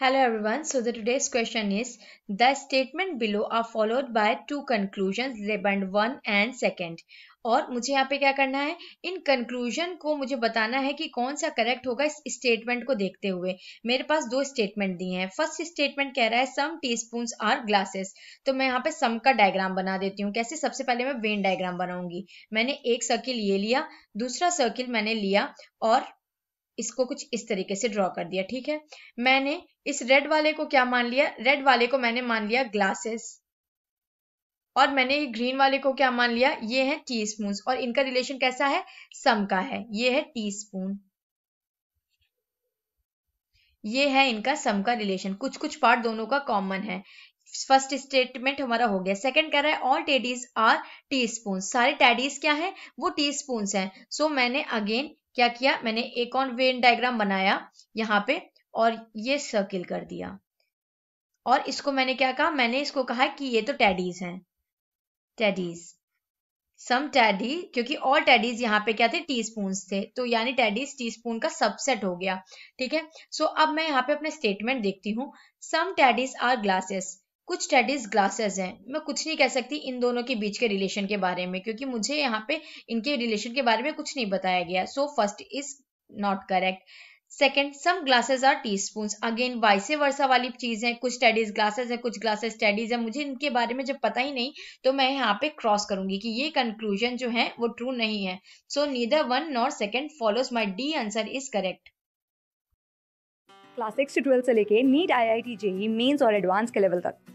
Hello everyone. So the today's question is the statement below are followed by two conclusions labeled one and second. और मुझे यहाँ पे क्या करना है इन कंक्लूजन को मुझे बताना है कि कौन सा करेक्ट होगा इस स्टेटमेंट को देखते हुए मेरे पास दो स्टेटमेंट दिए हैं फर्स्ट स्टेटमेंट कह रहा है सम टीस्पून आर ग्लासेस तो मैं यहाँ पे सम का डायग्राम बना देती हूँ कैसे सबसे पहले मैं वेन डायग्राम बनाऊंगी मैंने एक सर्किल ये लिया दूसरा सर्किल मैंने लिया और इसको कुछ इस तरीके से ड्रॉ कर दिया ठीक है मैंने इस रेड वाले को क्या मान लिया रेड वाले को मैंने मान लिया ग्लासेस और मैंने ये ग्रीन वाले को क्या मान लिया ये है टी स्पून और इनका रिलेशन कैसा है सम का है ये है टी स्पून ये है इनका सम का रिलेशन कुछ कुछ पार्ट दोनों का कॉमन है फर्स्ट स्टेटमेंट हमारा हो गया सेकंड कह रहा है all teddies are teaspoon सारे टेडीज क्या है वो टी स्पून है सो so, मैंने अगेन क्या किया मैंने एक ऑन वेन डायग्राम बनाया यहाँ पे और ये सर्किल कर दिया और इसको मैंने क्या कहा मैंने इसको कहा कि ये तो टैडीज हैं टैडीज सम टैडी क्योंकि और टैडीज यहाँ पे क्या थे टी स्पून थे तो यानी टैडीज टी स्पून का सबसेट हो गया ठीक है सो so, अब मैं यहाँ पे अपने स्टेटमेंट देखती हूँ सम टैडीज आर ग्लासेस कुछ टेडिस ग्लासेस हैं मैं कुछ नहीं कह सकती इन दोनों के बीच के रिलेशन के बारे में क्योंकि मुझे यहाँ पे इनके रिलेशन के बारे में कुछ नहीं बताया गया so first is not correct second some glasses are teaspoon again vice versa वाली चीज है कुछ टेडीज ग्लासेस है कुछ ग्लासेस टेडीज है मुझे इनके बारे में जब पता ही नहीं तो मैं यहाँ पे क्रॉस करूंगी कि ये कंक्लूजन जो है वो ट्रू नहीं है so neither one nor second follows my D answer is correct class six से ट्वेल्थ से लेके NEET I I T JEE mains और एडवांस के लेवल तक